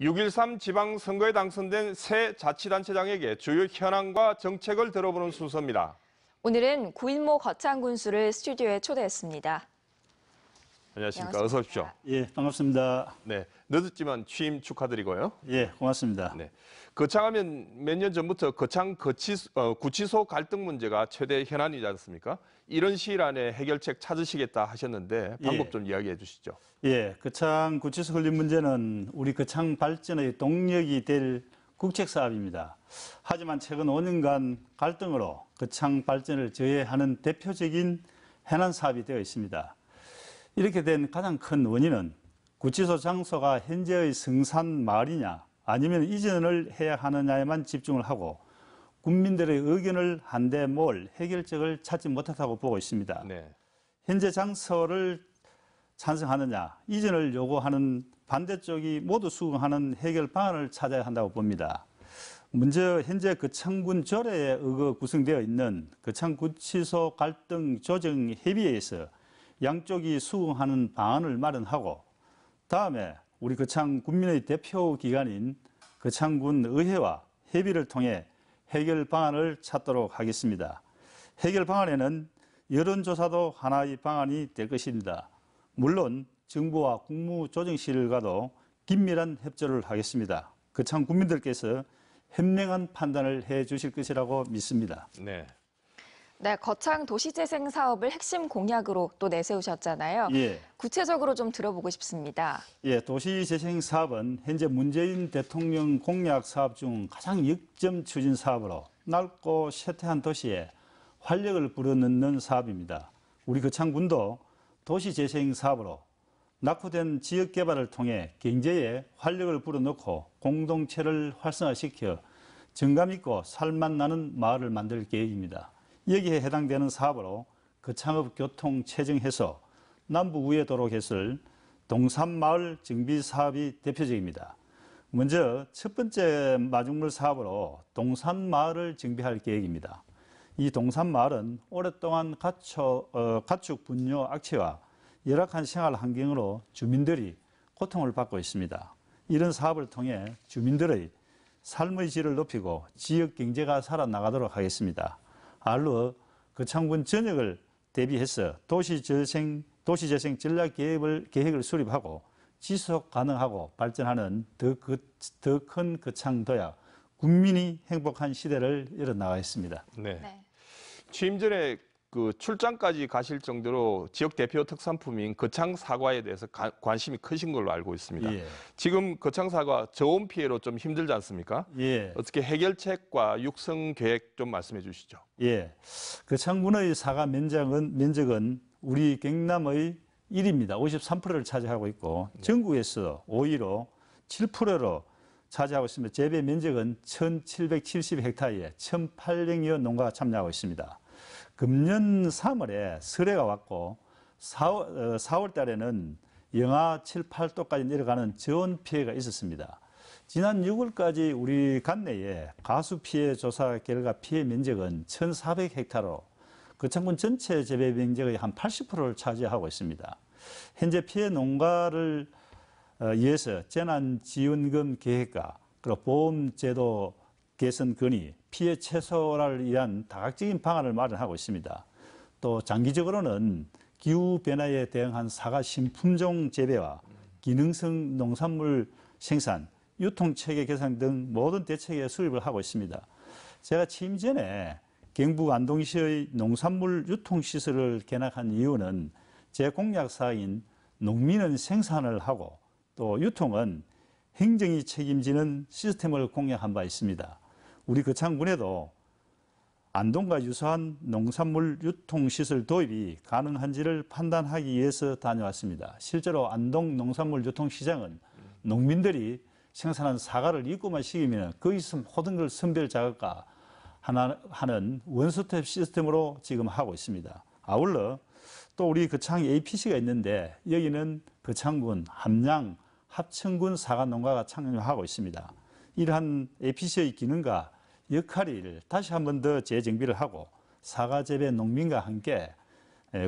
6.13 지방선거에 당선된 새 자치단체장에게 주요 현황과 정책을 들어보는 순서입니다. 오늘은 구인모 거창군수를 스튜디오에 초대했습니다. 안녕하십니까. 어서 오십시오. 예, 반갑습니다. 네, 늦었지만 취임 축하드리고요. 예, 고맙습니다. 네, 거창하면 몇 년 전부터 거창 거치, 어, 구치소 갈등 문제가 최대 현안이지 않습니까? 이런 시일 안에 해결책 찾으시겠다 하셨는데 방법 예. 좀 이야기해 주시죠. 예, 거창 구치소 건립 문제는 우리 거창 발전의 동력이 될 국책 사업입니다. 하지만 최근 5년간 갈등으로 거창 발전을 저해하는 대표적인 해난 사업이 되어 있습니다. 이렇게 된 가장 큰 원인은 구치소 장소가 현재의 성산 마을이냐 아니면 이전을 해야 하느냐에만 집중을 하고 국민들의 의견을 한데 몰 해결책을 찾지 못했다고 보고 있습니다. 네. 현재 장소를 찬성하느냐 이전을 요구하는 반대쪽이 모두 수긍하는 해결 방안을 찾아야 한다고 봅니다. 먼저 현재 거창군 조례에 의거 구성되어 있는 거창구치소 갈등 조정 협의회에서 양쪽이 수긍하는 방안을 마련하고 다음에 우리 거창 군민의 대표 기관인 거창군 의회와 협의를 통해 해결 방안을 찾도록 하겠습니다. 해결 방안에는 여론조사도 하나의 방안이 될 것입니다. 물론 정부와 국무조정실과도 긴밀한 협조를 하겠습니다. 거창 군민들께서 현명한 판단을 해 주실 것이라고 믿습니다. 네. 네, 거창 도시재생 사업을 핵심 공약으로 또 내세우셨잖아요. 예. 구체적으로 좀 들어보고 싶습니다. 예, 도시재생 사업은 현재 문재인 대통령 공약 사업 중 가장 역점 추진 사업으로 낡고 쇠퇴한 도시에 활력을 불어넣는 사업입니다. 우리 거창군도 도시재생 사업으로 낙후된 지역 개발을 통해 경제에 활력을 불어넣고 공동체를 활성화시켜 정감 있고 살맛 나는 마을을 만들 계획입니다. 여기에 해당되는 사업으로 거창업 그 교통 체증해소 남부 우회도로 개설 동산마을 정비 사업이 대표적입니다. 먼저 첫 번째 마중물 사업으로 동산마을을 정비할 계획입니다. 이 동산마을은 오랫동안 가축, 어, 가축 분뇨 악취와 열악한 생활 환경으로 주민들이 고통을 받고 있습니다. 이런 사업을 통해 주민들의 삶의 질을 높이고 지역 경제가 살아나가도록 하겠습니다. 알로 그 창군 전역을 대비해서 도시재생 도시재생 전략 계획을 계획을 수립하고 지속 가능하고 발전하는 더큰 그, 그창도야 국민이 행복한 시대를 열어 나가 있습니다. 네. 네. 취임 전에 그 출장까지 가실 정도로 지역 대표 특산품인 거창 사과에 대해서 가, 관심이 크신 걸로 알고 있습니다. 예. 지금 거창 사과 저온 피해로 좀 힘들지 않습니까? 예. 어떻게 해결책과 육성 계획 좀 말씀해 주시죠. 예. 거창군의 그 사과 면적은 면적은 우리 경남의 1입니다. 53%를 차지하고 있고 예. 전국에서 5위로 7%로 차지하고 있습니다. 재배 면적은 1,770헥타리에 1,800여 농가가 참여하고 있습니다. 금년 3월에 설해가 왔고 4월, 어, 4월 달에는 영하 7, 8도까지 내려가는 저온 피해가 있었습니다. 지난 6월까지 우리 관내에 가수 피해 조사 결과 피해 면적은 1,400헥타로 거창군 전체 재배 면적의 한 80%를 차지하고 있습니다. 현재 피해 농가를 위해서 어, 재난지원금 계획과 그리고 보험제도 개선 건의 피해 최소화를 위한 다각적인 방안을 마련하고 있습니다. 또 장기적으로는 기후 변화에 대응한 사과 신품종 재배와 기능성 농산물 생산, 유통 체계 개선 등 모든 대책에 수립을 하고 있습니다. 제가 취임 전에 경북 안동시의 농산물 유통 시설을 개 n 한 이유는 제 공약 사인 농민은 생산을 하고 또 유통은 행정이 책임지는 시스템을 공약한 바 있습니다. 우리 거창군에도 그 안동과 유사한 농산물 유통 시설 도입이 가능한지를 판단하기 위해서 다녀왔습니다. 실제로 안동 농산물 유통 시장은 농민들이 생산한 사과를 입고만 식이면 거기서 모든 걸 선별 작업과 하나 하는 원스톱 시스템으로 지금 하고 있습니다. 아울러 또 우리 거창 그 APC가 있는데 여기는 거창군, 그 함양, 합천군 사과 농가가 참여하고 있습니다. 이러한 APC의 기능과 역할을 다시 한번 더 재정비를 하고 사과 재배 농민과 함께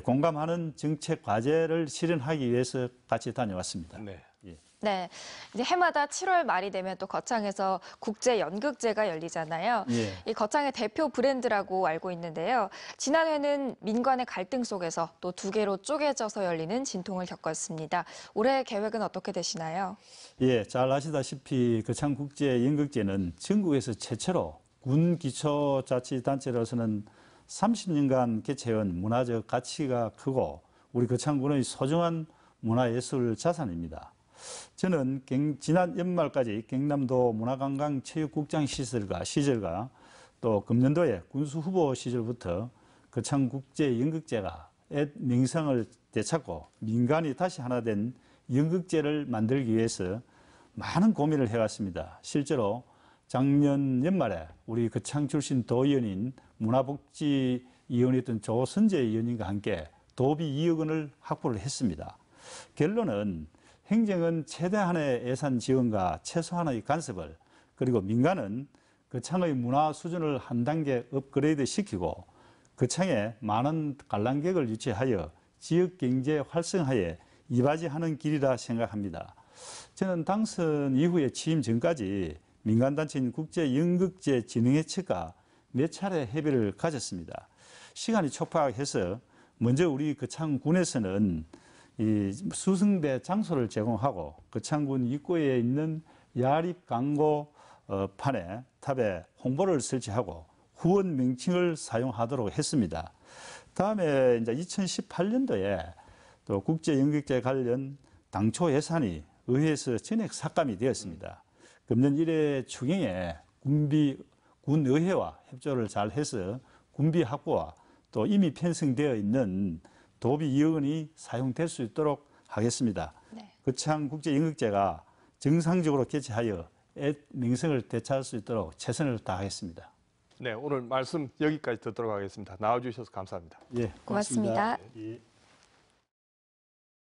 공감하는 정책 과제를 실현하기 위해서 같이 다녀왔습니다. 네. 예. 네. 이제 해마다 7월 말이 되면 또 거창에서 국제 연극제가 열리잖아요. 예. 이 거창의 대표 브랜드라고 알고 있는데요. 지난해는 민관의 갈등 속에서 또 두 개로 쪼개져서 열리는 진통을 겪었습니다. 올해 계획은 어떻게 되시나요? 예, 잘 아시다시피 거창 국제 연극제는 전국에서 최초로 군 기초자치단체로서는 30년간 개최한 문화적 가치가 크고 우리 거창군의 소중한 문화예술 자산입니다. 저는 지난 연말까지 경남도 문화관광체육국장 시설과 시절과 또 금년도에 군수 후보 시절부터 거창국제연극제가의 명성을 되찾고 민간이 다시 하나 된 연극제를 만들기 위해서 많은 고민을 해왔습니다. 실제로 작년 연말에 우리 그 창 출신 도의원인 문화복지위원이었던 조선재 의원님과 함께 도비 2억 원을 확보를 했습니다. 결론은 행정은 최대한의 예산 지원과 최소한의 간섭을 그리고 민간은 거창의 그 문화 수준을 한 단계 업그레이드 시키고 거창에 그 많은 관람객을 유치하여 지역 경제 활성화에 이바지하는 길이라 생각합니다. 저는 당선 이후에 취임 전까지 민간단체인 국제연극제진흥회 측과 네 몇 차례 협의를 가졌습니다. 시간이 촉박해서 먼저 우리 거창군에서는 그 이 수승대 장소를 제공하고 거창군 그 입구에 있는 야립 광고 어, 판에 탑에 홍보를 설치하고 후원 명칭을 사용하도록 했습니다. 다음에 이제 2018년도에 또 국제 연극제 관련 당초 예산이 의회에서 전액 삭감이 되었습니다. 금년 1회 추경에 군비 군의회와 협조를 잘 해서 군비 확보와 또 이미 편성되어 있는 도비 2억원이 사용될 수 있도록 하겠습니다. 네. 거창 국제연극제가 정상적으로 개최하여 민생을 되찾을 수 있도록 최선을 다하겠습니다. 네, 오늘 말씀 여기까지 듣도록 하겠습니다. 나와주셔서 감사합니다. 예, 고맙습니다. 고맙습니다. 예.